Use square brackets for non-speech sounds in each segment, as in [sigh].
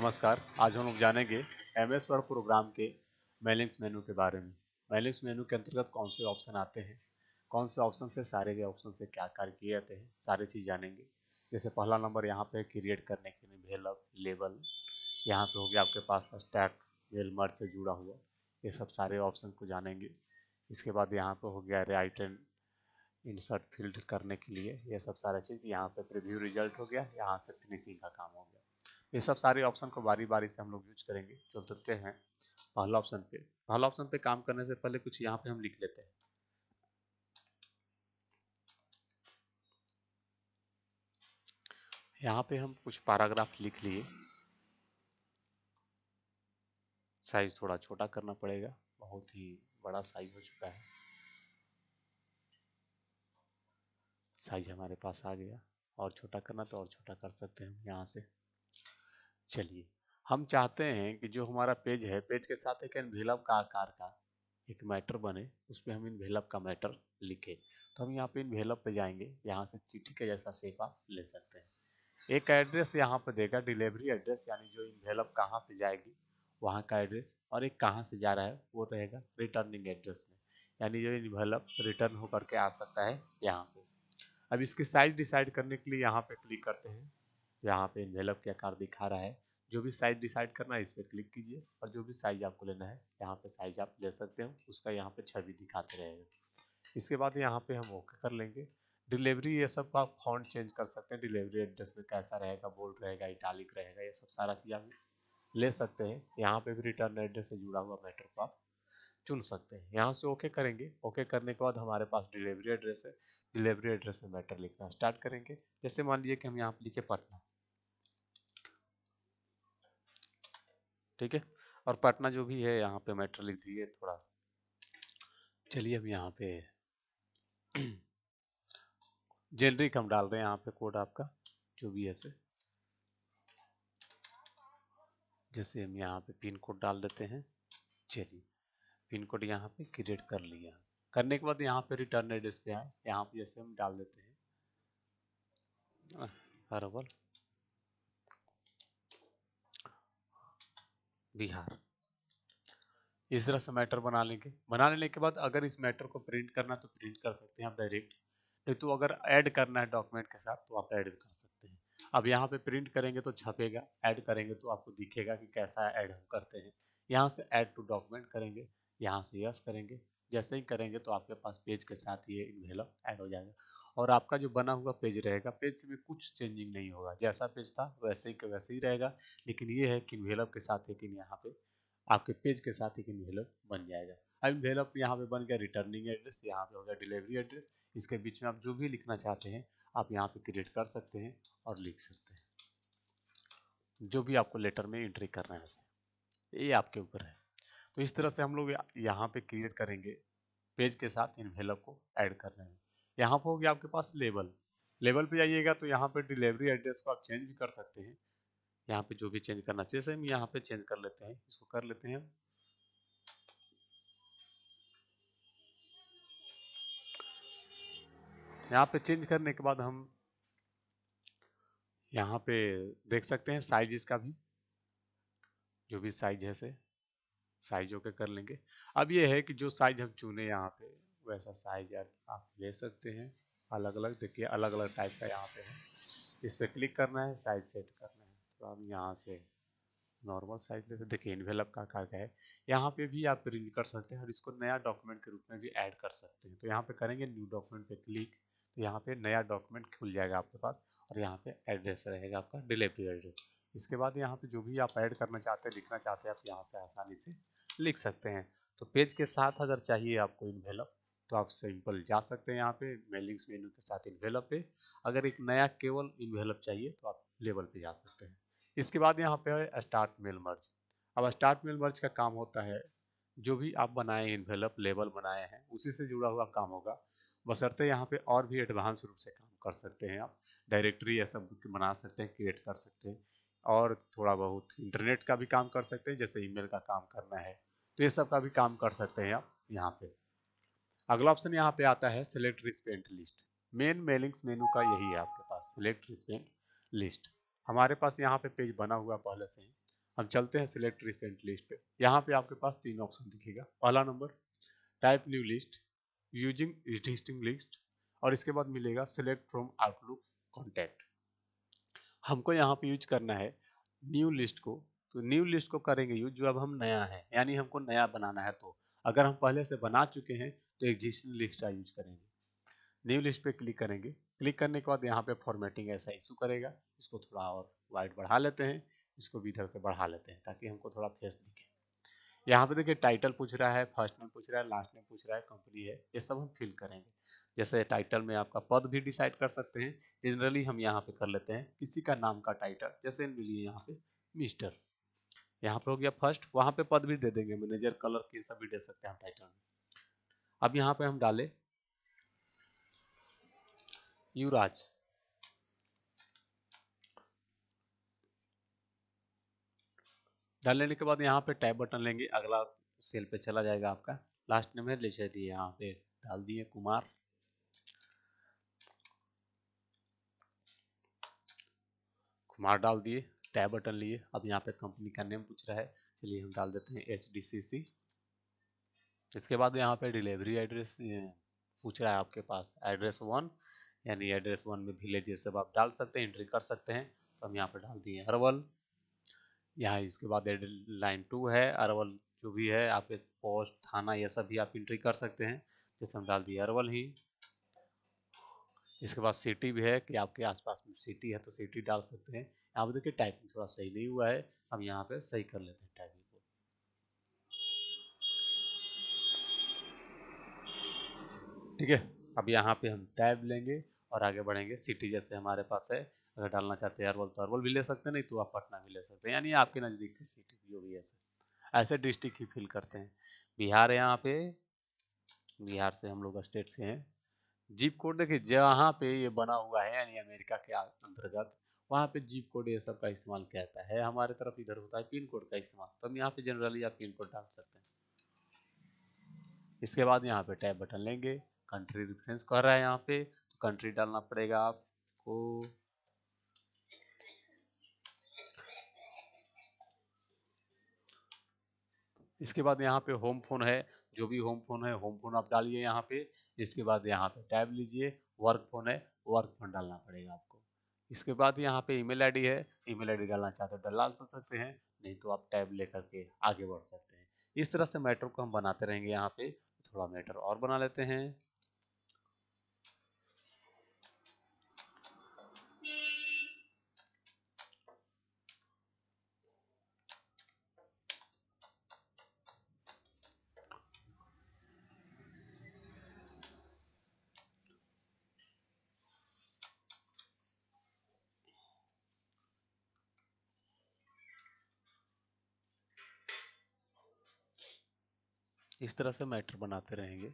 नमस्कार आज हम लोग जानेंगे एम एस वर्ड प्रोग्राम के मेलिंग्स मेनू के बारे में मेलिंग्स मेनू के अंतर्गत कौन से ऑप्शन आते हैं कौन से ऑप्शन से सारे के ऑप्शन से क्या कार्य किए जाते हैं सारे चीज़ जानेंगे जैसे पहला नंबर यहाँ पे क्रिएट करने के लिए भेलअप लेबल यहाँ पे हो गया आपके पास स्टैक वेल मर्ज से जुड़ा हुआ ये सब सारे ऑप्शन को जानेंगे इसके बाद यहाँ पे हो गया राइट एंड इंसर्ट फील्ड करने के लिए ये सब सारा चीज़ यहाँ पे प्रीव्यू रिजल्ट हो गया यहाँ से फिनिशिंग का काम हो गया ये सब सारे ऑप्शन को बारी बारी से हम लोग यूज करेंगे तो चलते हैं पहला ऑप्शन पे पहला ऑप्शन पे काम करने से पहले कुछ यहाँ पे हम लिख लेते हैं यहाँ पे हम कुछ पैराग्राफ लिख लिए साइज थोड़ा छोटा करना पड़ेगा बहुत ही बड़ा साइज हो चुका है साइज हमारे पास आ गया और छोटा करना तो और छोटा कर सकते हैं यहाँ से चलिए हम चाहते हैं कि जो हमारा पेज है पेज के साथ एक एनवेलप का आकार का एक मैटर बने उस पर हम इनवेलप का मैटर लिखें तो हम यहाँ पे इनवेलप पे जाएंगे यहाँ से चिट्ठी का जैसा सेप आप ले सकते हैं एक एड्रेस यहाँ पे देगा डिलीवरी एड्रेस यानी जो इनवेलप कहाँ पे जाएगी वहाँ का एड्रेस और एक कहाँ से जा रहा है वो रहेगा रिटर्निंग एड्रेस में यानी जो इनवेलप रिटर्न होकर के आ सकता है यहाँ पे अब इसकी साइज डिसाइड करने के लिए यहाँ पे क्लिक करते हैं यहाँ पे इन्वेलप के आकार दिखा रहा है जो भी साइज डिसाइड करना है इस पर क्लिक कीजिए और जो भी साइज आपको लेना है यहाँ पे साइज आप ले सकते हैं उसका यहाँ पे छवि दिखाते रहेगा इसके बाद यहाँ पे हम ओके कर लेंगे डिलीवरी ये सब आप फॉन्ट चेंज कर सकते हैं डिलीवरी एड्रेस में कैसा रहेगा बोल्ड रहेगा इटालिक रहेगा ये सब सारा चीज़ आप ले सकते हैं यहाँ पे भी रिटर्न एड्रेस से जुड़ा हुआ मैटर को आप चुन सकते हैं यहाँ से ओके करेंगे ओके करने के बाद हमारे पास डिलीवरी एड्रेस है डिलीवरी एड्रेस में मैटर लिखना स्टार्ट करेंगे जैसे मान लीजिए कि हम यहाँ पर लिखे पटना ठीक है और पटना जो भी है यहाँ पे मैटर लिख दीजिए थोड़ा चलिए हम यहाँ पे [clears throat] जेनरिक हम डाल रहे हैं यहाँ पे कोड आपका जो भी ऐसे जैसे हम यहाँ पे पिन कोड डाल देते हैं चलिए पिन कोड यहाँ पे क्रिएट कर लिया करने के बाद यहाँ पे रिटर्न एड्रेस पे आए यहाँ पे जैसे हम डाल देते हैं अरवल बिहार इस तरह से मैटर बना लेंगे बना लेने के बाद अगर इस मैटर को प्रिंट करना तो प्रिंट कर सकते हैं आप डायरेक्ट नहीं तो अगर ऐड करना है डॉक्यूमेंट के साथ तो आप ऐड कर सकते हैं अब यहाँ पे प्रिंट करेंगे तो छपेगा ऐड करेंगे तो आपको दिखेगा कि कैसा ऐड हम करते हैं यहाँ से ऐड टू डॉक्यूमेंट करेंगे यहाँ से यस करेंगे जैसे ही करेंगे तो आपके पास पेज के साथ ये इन्वेलप ऐड हो जाएगा और आपका जो बना हुआ पेज रहेगा पेज में कुछ चेंजिंग नहीं होगा जैसा पेज था वैसे ही वैसे ही रहेगा लेकिन ये है कि इन्वेलप के साथ लेकिन यहाँ पे आपके पेज के साथ एक इन्वेलप बन जाएगा अब इन्वेलप यहाँ पे बन गया रिटर्निंग एड्रेस यहाँ पे हो गया डिलीवरी एड्रेस इसके बीच में आप जो भी लिखना चाहते हैं आप यहाँ पे क्रिएट कर सकते हैं और लिख सकते हैं जो भी आपको लेटर में एंट्री करना है ये आपके ऊपर है तो इस तरह से हम लोग यहाँ पे क्रिएट करेंगे पेज के साथ इन इनवेलप को ऐड कर रहे हैं यहाँ पर होगी आपके पास लेबल लेबल पे जाइएगा तो यहाँ पे डिलीवरी एड्रेस को आप चेंज भी कर सकते हैं यहाँ पे जो भी चेंज करना चाहिए सेम यहाँ पे चेंज कर लेते हैं इसको कर लेते हैं यहाँ पे चेंज करने के बाद हम यहाँ पे देख सकते हैं साइज इसका भी जो भी साइज है से साइज होकर कर लेंगे अब ये है कि जो साइज हम चुने यहाँ पे वैसा साइज आप ले सकते हैं अलग अलग देखिए अलग अलग टाइप का यहाँ पे है इस पर क्लिक करना है साइज सेट करना है तो आप यहाँ से नॉर्मल साइज ले देखिए इन्वेलप का आकार है यहाँ पे भी आप प्रिंट कर सकते हैं और इसको नया डॉक्यूमेंट के रूप में भी ऐड कर सकते हैं तो यहाँ पे करेंगे न्यू डॉक्यूमेंट पे क्लिक तो यहाँ पे नया डॉक्यूमेंट खुल जाएगा आपके पास और यहाँ पे एड्रेस रहेगा आपका डिलीवरी एड्रेस इसके बाद यहाँ पे जो भी आप ऐड करना चाहते हैं लिखना चाहते हैं आप यहाँ से आसानी से लिख सकते हैं तो पेज के साथ अगर चाहिए आपको इन्वेलप तो आप सिंपल जा सकते हैं यहाँ पे मेलिंग्स मेन्यू के साथ इन्वेलप पे अगर एक नया केवल इन्वेलप चाहिए तो आप लेवल पे जा सकते हैं इसके बाद यहाँ पे है स्टार्ट मेल मर्ज अब स्टार्ट मेल मर्ज का काम होता है जो भी आप बनाए हैं इन्वेलप लेवल बनाए हैं उसी से जुड़ा हुआ काम होगा बसरते यहाँ पे और भी एडवांस रूप से काम कर सकते हैं आप डायरेक्टरी ऐसा बना सकते हैं क्रिएट कर सकते हैं और थोड़ा बहुत इंटरनेट का भी काम कर सकते हैं जैसे ईमेल का काम करना है तो ये सब का भी काम कर सकते हैं आप यहाँ पे अगला ऑप्शन यहाँ पे आता है select recipients list main mailings menu का यही है आपके पास सिलेक्ट रिस्पेंट लिस्ट हमारे पास यहाँ पे पेज बना हुआ पहले से ही हम चलते हैं सिलेक्ट रिस्पेंट लिस्ट पे यहाँ पे आपके पास तीन ऑप्शन दिखेगा पहला number type new list using existing list और इसके बाद मिलेगा सिलेक्ट फ्रॉम आउटलुक कॉन्टैक्ट हमको यहाँ पे यूज करना है न्यू लिस्ट को तो न्यू लिस्ट को करेंगे यूज जो अब हम नया है यानी हमको नया बनाना है तो अगर हम पहले से बना चुके हैं तो एग्जिस्टिंग लिस्ट का यूज करेंगे न्यू लिस्ट पे क्लिक करेंगे क्लिक करने के बाद यहाँ पे फॉर्मेटिंग ऐसा इशू करेगा इसको थोड़ा और वाइट बढ़ा लेते हैं इसको भी इधर से बढ़ा लेते हैं ताकि हमको थोड़ा फेस दिखे यहाँ पे देखिए टाइटल पूछ रहा है फर्स्ट नेम पूछ रहा है लास्ट नेम पूछ रहा है कंपनी है ये सब हम फिल करेंगे जैसे टाइटल में आपका पद भी डिसाइड कर सकते हैं जनरली हम यहाँ पे कर लेते हैं किसी का नाम का टाइटल जैसे मिलिए यहाँ पे मिस्टर यहाँ पे हो गया फर्स्ट वहां पे पद भी दे देंगे मैनेजर कलर के सभी दे सकते हैं टाइटल अब यहाँ पे हम डाले युवराज डाल लेने के बाद यहाँ पे टैब बटन लेंगे अगला सेल पे चला जाएगा आपका लास्ट नेम है ले दिए यहाँ पे डाल दिए कुमार कुमार डाल दिए टैब बटन लिए अब यहाँ पे कंपनी का नेम पूछ रहा है चलिए हम डाल देते हैं एच इसके बाद यहाँ पे डिलीवरी एड्रेस पूछ रहा है आपके पास एड्रेस वन यानी एड्रेस वन में विलेज ये सब आप डाल सकते हैं एंट्री कर सकते हैं तो हम यहाँ पर डाल दिए अरवल यहाँ इसके बाद लाइन टू है अरवल जो भी है आपके पोस्ट थाना ये सब भी आप एंट्री कर सकते हैं जैसे हम डाल दिए अरवल ही इसके बाद सिटी भी है कि आपके आसपास में सिटी है तो सिटी डाल सकते हैं यहाँ पर देखिए टाइपिंग थोड़ा सही नहीं हुआ है हम यहाँ पे सही कर लेते हैं टाइपिंग को ठीक है अब यहाँ पे हम टैब लेंगे और आगे बढ़ेंगे सिटी जैसे हमारे पास है अगर डालना चाहते हैं अरवल तो अरवल भी ले सकते हैं नहीं तो आप पटना भी ले सकते हैं यानी आपके नज़दीक की सिटी जो भी है ऐसे डिस्ट्रिक्ट ही फिल करते हैं बिहार है यहाँ पे बिहार से हम लोग स्टेट से हैं जीप कोड देखिए जहाँ पे ये बना हुआ है यानी अमेरिका के अंतर्गत वहाँ पे जीप कोड ये सब का इस्तेमाल किया जाता है हमारे तरफ इधर होता है पिन कोड का इस्तेमाल तो हम यहाँ पे जनरली आप पिन कोड डाल सकते हैं इसके बाद यहाँ पे टैब बटन लेंगे कंट्री रिफरेंस कर रहा है यहाँ पे तो कंट्री डालना पड़ेगा आपको इसके बाद यहाँ पे होम फोन है जो भी होम फोन है होम फोन आप डालिए यहाँ पे इसके बाद यहाँ पे टैब लीजिए वर्क फोन है वर्क फोन डालना पड़ेगा आपको इसके बाद यहाँ पे ईमेल आईडी है ईमेल आईडी डालना चाहते हो तो डाल तो सकते हैं नहीं तो आप टैब ले करके आगे बढ़ सकते हैं इस तरह से मैटर को हम बनाते रहेंगे यहाँ पे थोड़ा मैटर और बना लेते हैं इस तरह से मैटर बनाते रहेंगे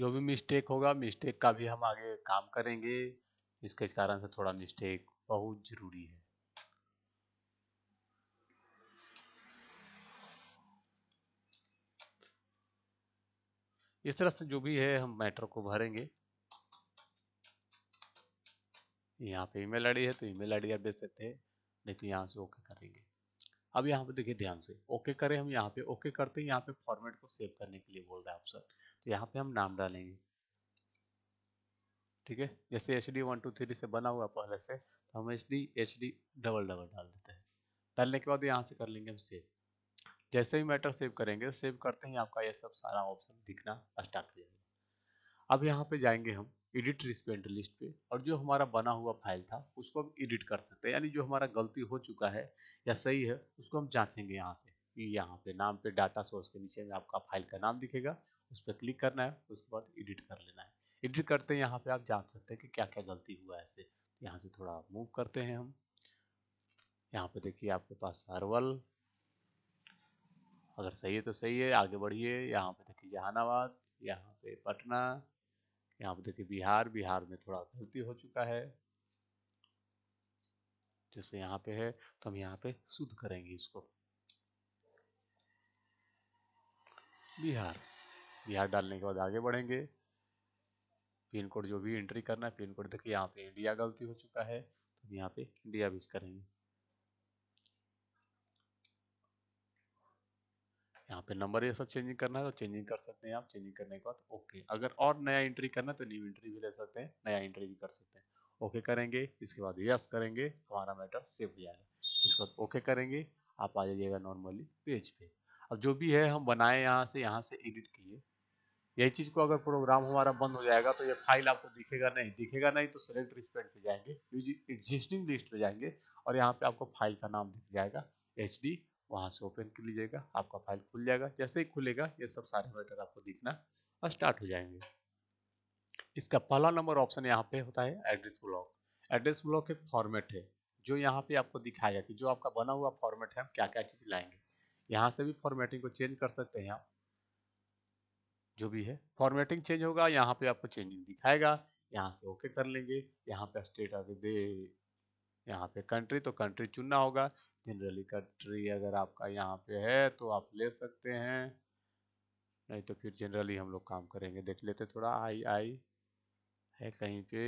जो भी मिस्टेक होगा मिस्टेक का भी हम आगे काम करेंगे इसके कारण से थोड़ा मिस्टेक बहुत ज़रूरी है इस तरह से जो भी है हम मैटर को भरेंगे यहाँ पे ईमेल आईडी है तो ईमेल आईडी आप दे सकते हैं नहीं तो यहाँ से ओके करेंगे अब यहाँ पे देखिए ध्यान से ओके करें हम यहाँ पे ओके करते हैं यहाँ पे फॉर्मेट को सेव करने के लिए बोल रहा है ऑप्शन तो यहाँ पे हम नाम डालेंगे ठीक है जैसे H D one two three से बना हुआ पहले से तो हम H D H D double double डाल देते हैं डालने के बाद यहाँ से कर लेंगे हम सेव जैसे ही मैटर सेव करेंगे सेव करते ही आपका ये सब सारा ऑप्शन दिखना स्टार्ट हो जाएगा अब यहाँ पे जाएंगे हम एडिट रिस्पेंट लिस्ट पे और जो हमारा बना हुआ फाइल था उसको हम एडिट कर सकते हैं यानी जो हमारा गलती हो चुका है या सही है उसको हम जांचेंगे यहाँ से यहाँ पे नाम पे डाटा सोर्स के नीचे में आपका फाइल का नाम दिखेगा उस पर क्लिक करना है उसके बाद एडिट कर लेना है एडिट करते हैं यहाँ पे आप जान सकते हैं कि क्या क्या गलती हुआ है ऐसे यहाँ से थोड़ा मूव करते हैं हम यहाँ पे देखिए आपके पास अरवल अगर सही है तो सही है आगे बढ़िए यहाँ पे देखिए जहानाबाद यहाँ पे पटना यहाँ पे देखिए बिहार बिहार में थोड़ा गलती हो चुका है जैसे यहाँ पे है तो हम यहाँ पे शुद्ध करेंगे इसको बिहार बिहार डालने के बाद आगे बढ़ेंगे पिन कोड जो भी एंट्री करना है पिन कोड देखिए यहाँ पे इंडिया गलती हो चुका है तो यहाँ पे इंडिया भी करेंगे यहाँ पे नंबर ये सब चेंजिंग करना है तो चेंजिंग कर सकते हैं आप चेंजिंग करने के बाद ओके अगर और नया एंट्री करना है तो न्यू एंट्री भी ले सकते हैं नया एंट्री भी कर सकते हैं ओके करेंगे इसके बाद यस करेंगे हमारा मैटर सेव हो जाएगा इसके बाद ओके करेंगे आप आ जाइएगा नॉर्मली पेज पे अब जो भी है हम बनाए यहाँ से यहाँ से एडिट किए यही चीज को अगर प्रोग्राम हमारा बंद हो जाएगा तो ये फाइल आपको दिखेगा नहीं दिखेगा नहीं तो सिलेक्ट रिस्पेक्ट पे जाएंगे एग्जिस्टिंग लिस्ट पे जाएंगे और यहाँ पे आपको फाइल का नाम दिख जाएगा एच डी वहां से ओपन कर लीजिएगा आपका फाइल खुल जाएगा जैसे ही खुलेगा ये सब सारे मैटर आपको दिखना स्टार्ट हो जाएंगे इसका पहला नंबर ऑप्शन यहाँ पे होता है एड्रेस ब्लॉक एड्रेस ब्लॉक एक फॉर्मेट है जो यहाँ पे आपको दिखाएगा कि जो आपका बना हुआ फॉर्मेट है हम क्या क्या चीज लाएंगे यहाँ से भी फॉर्मेटिंग को चेंज कर सकते हैं आप जो भी है फॉर्मेटिंग चेंज होगा यहाँ पे आपको चेंजिंग दिखाएगा यहाँ से ओके कर लेंगे यहाँ पे स्टेट ऑफ दे यहाँ पे कंट्री तो कंट्री चुनना होगा जनरली कंट्री अगर आपका यहाँ पे है तो आप ले सकते हैं नहीं तो फिर जनरली हम लोग काम करेंगे देख लेते थोड़ा आई आई है कहीं पे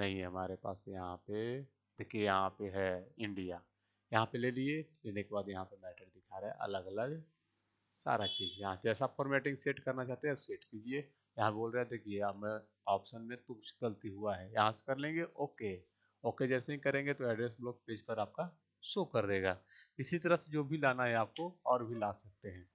नहीं है हमारे पास यहाँ पे देखिए यहाँ पे है इंडिया यहाँ पे ले लिए लेने के बाद यहाँ पे मैटर दिखा रहा है अलग अलग सारा चीज़ यहाँ जैसा फॉर्मेटिंग सेट करना चाहते हैं आप सेट कीजिए यहाँ बोल रहे थे कि हमें ऑप्शन में कुछ गलती हुआ है यहाँ से कर लेंगे ओके ओके जैसे ही करेंगे तो एड्रेस ब्लॉक पेज पर आपका शो कर देगा इसी तरह से जो भी लाना है आपको और भी ला सकते हैं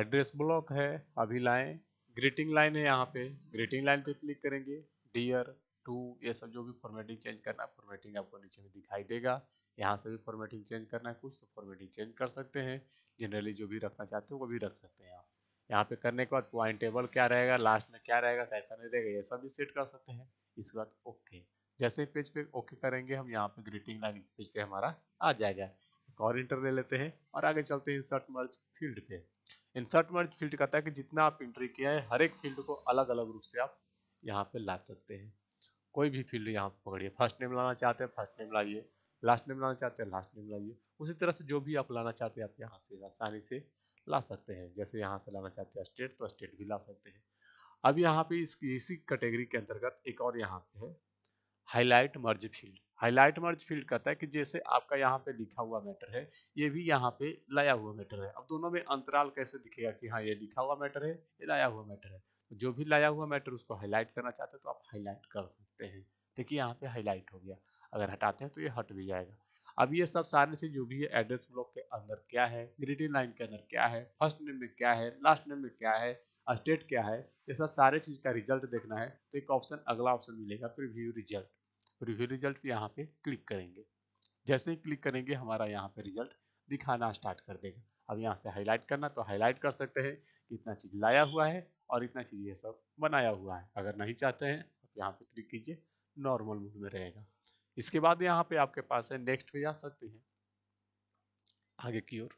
एड्रेस ब्लॉक है अभी लाएं ग्रीटिंग लाइन है यहाँ पे ग्रीटिंग लाइन पे क्लिक करेंगे डियर टू ये सब जो भी फॉर्मेटिंग चेंज करना है फॉर्मेटिंग आपको नीचे में दिखाई देगा यहाँ से भी फॉर्मेटिंग चेंज करना है कुछ तो फॉर्मेटिंग चेंज कर सकते हैं जनरली जो भी रखना चाहते हो वो भी रख सकते हैं आप यहाँ पे करने के बाद पॉइंट टेबल क्या रहेगा लास्ट में क्या रहेगा कैसा नहीं रहेगा ये सब भी सेट कर सकते हैं इसके बाद ओके जैसे पेज पे ओके करेंगे हम यहाँ पे ग्रीटिंग लाइन पेज पे हमारा आ जाएगा एक और इंटर ले लेते हैं और आगे चलते हैं इंसर्ट मर्ज फील्ड पे इंसर्ट मर्ज फील्ड कहता है कि जितना आप इंट्री किया है हर एक फील्ड को अलग अलग रूप से आप यहाँ पे ला सकते हैं कोई भी फील्ड यहाँ पकड़िए फर्स्ट नेम लाना चाहते हैं फर्स्ट नेम लाइए लास्ट नेम लाना चाहते हैं लास्ट नेम लाइए उसी तरह से जो भी आप लाना चाहते हैं आप यहाँ से आसानी से ला सकते हैं जैसे यहाँ से लाना चाहते हैं स्टेट तो स्टेट भी ला सकते हैं अब यहाँ पे इसकी इसी कैटेगरी के अंतर्गत एक और यहाँ पे है highlight merge field highlight merge field कहता है कि जैसे आपका यहाँ पे लिखा हुआ मैटर है ये भी यहाँ पे लाया हुआ मैटर है अब दोनों में अंतराल कैसे दिखेगा कि हाँ ये लिखा हुआ मैटर है ये लाया हुआ मैटर है तो जो भी लाया हुआ मैटर उसको हाईलाइट करना चाहते हैं तो आप हाईलाइट कर सकते हैं देखिए यहाँ पे हाईलाइट हो गया अगर हटाते हैं तो ये हट भी जाएगा अब ये सब सारे चीज जो भी है एड्रेस ब्लॉक के अंदर क्या है ग्रीटिंग लाइन के अंदर क्या है फर्स्ट नेम में क्या है लास्ट नेम में क्या है स्टेट क्या है ये सब सारे चीज का रिजल्ट देखना है तो एक ऑप्शन अगला ऑप्शन मिलेगा प्रीव्यू रिजल्ट रिव्यू रिजल्ट यहाँ पे क्लिक करेंगे जैसे ही क्लिक करेंगे हमारा यहाँ पे रिजल्ट दिखाना स्टार्ट कर देगा अब यहाँ से हाईलाइट करना तो हाईलाइट कर सकते हैं कि इतना चीज़ लाया हुआ है और इतना चीज़ ये सब बनाया हुआ है अगर नहीं चाहते हैं तो यहाँ पे क्लिक कीजिए नॉर्मल मोड में रहेगा इसके बाद यहाँ पे आपके पास है नेक्स्ट पे जा सकते हैं आगे की ओर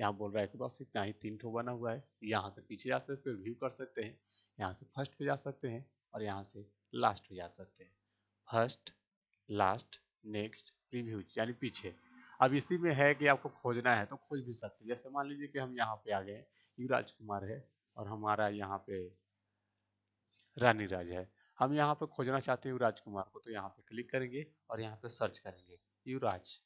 यहाँ बोल रहा है कि बस इतना ही तीन ठो बना हुआ है यहाँ से पीछे जा सकते हैं व्यू कर सकते हैं यहाँ से फर्स्ट पे जा सकते हैं और यहाँ से लास्ट पे जा सकते हैं फर्स्ट लास्ट नेक्स्ट प्रीव्यूज यानी पीछे अब इसी में है कि आपको खोजना है तो खोज भी सकते जैसे मान लीजिए कि हम यहाँ पे आ गए युवराज कुमार है और हमारा यहाँ पे रानी राज है हम यहाँ पे खोजना चाहते हैं युवराज कुमार को तो यहाँ पे क्लिक करेंगे और यहाँ पे सर्च करेंगे युवराज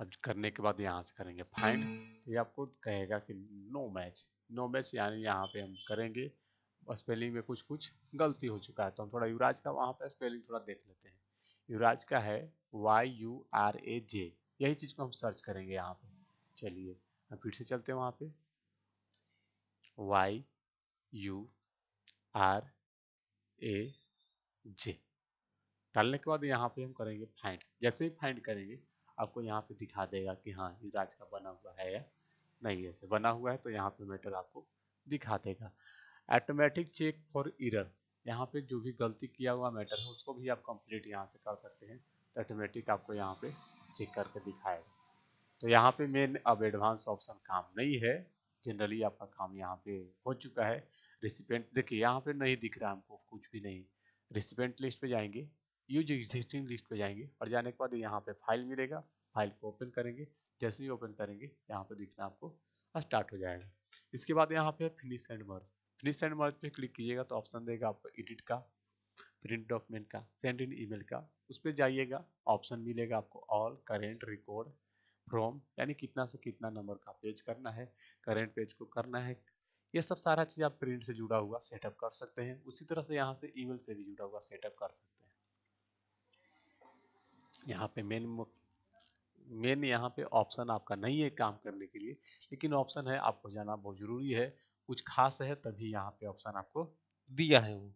अब करने के बाद यहाँ से करेंगे फाइंड तो ये आपको कहेगा कि नो मैच नो मैच यानी यहाँ पे हम करेंगे स्पेलिंग में कुछ कुछ गलती हो चुका है तो हम थोड़ा युवराज का वहाँ पे स्पेलिंग थोड़ा देख लेते हैं युवराज का है Y U R A J यही चीज़ को हम सर्च करेंगे यहाँ पे चलिए हम फिर से चलते हैं वहाँ पे Y U R A J डालने के बाद यहाँ पे हम करेंगे फाइंड जैसे ही फाइंड करेंगे आपको यहाँ पे दिखा देगा कि हाँ ये राज का बना हुआ है या नहीं ऐसे बना हुआ है तो यहाँ पे मैटर आपको दिखा देगा ऑटोमेटिक चेक फॉर इरर यहाँ पे जो भी गलती किया हुआ मैटर है उसको भी आप कंप्लीट यहाँ से कर सकते हैं तो ऑटोमेटिक आपको यहाँ पे चेक करके दिखाएगा तो यहाँ पे मेन अब एडवांस ऑप्शन काम नहीं है जनरली आपका काम यहाँ पे हो चुका है रिसिपेंट देखिए यहाँ पे नहीं दिख रहा हमको कुछ भी नहीं रिसिपेंट लिस्ट पे जाएंगे यूज एग्जिस्टिंग लिस्ट पे जाएंगे और जाने के बाद यहाँ पे फाइल मिलेगा फाइल को ओपन करेंगे जैसे ही ओपन करेंगे यहाँ पे दिखना आपको स्टार्ट हो जाएगा इसके बाद यहाँ पे finish and merge finish and merge पे क्लिक कीजिएगा तो ऑप्शन देगा आपको एडिट का प्रिंट डॉक्यूमेंट का सेंड इन ईमेल का उस पर जाइएगा ऑप्शन मिलेगा आपको ऑल करेंट रिकॉर्ड फ्रॉम यानी कितना से कितना नंबर का पेज करना है करेंट पेज को करना है ये सब सारा चीज़ आप प्रिंट से जुड़ा हुआ सेटअप कर सकते हैं उसी तरह से यहाँ से ईमेल से भी जुड़ा हुआ सेटअप कर सकते हैं यहाँ पे मेन मेन यहाँ पे ऑप्शन आपका नहीं है काम करने के लिए लेकिन ऑप्शन है आपको जाना बहुत जरूरी है कुछ खास है तभी यहाँ पे ऑप्शन आपको दिया है वो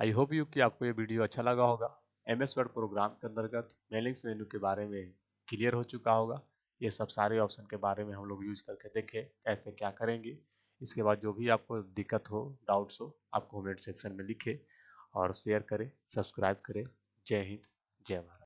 आई होप यू कि आपको ये वीडियो अच्छा लगा होगा एम एस वर्ड प्रोग्राम के अंतर्गत मेलिंग्स मेनू के बारे में क्लियर हो चुका होगा ये सब सारे ऑप्शन के बारे में हम लोग यूज करके देखें कैसे क्या करेंगे इसके बाद जो भी आपको दिक्कत हो डाउट्स हो आप कमेंट सेक्शन में लिखें और शेयर करें सब्सक्राइब करें जय हिंद जय भारत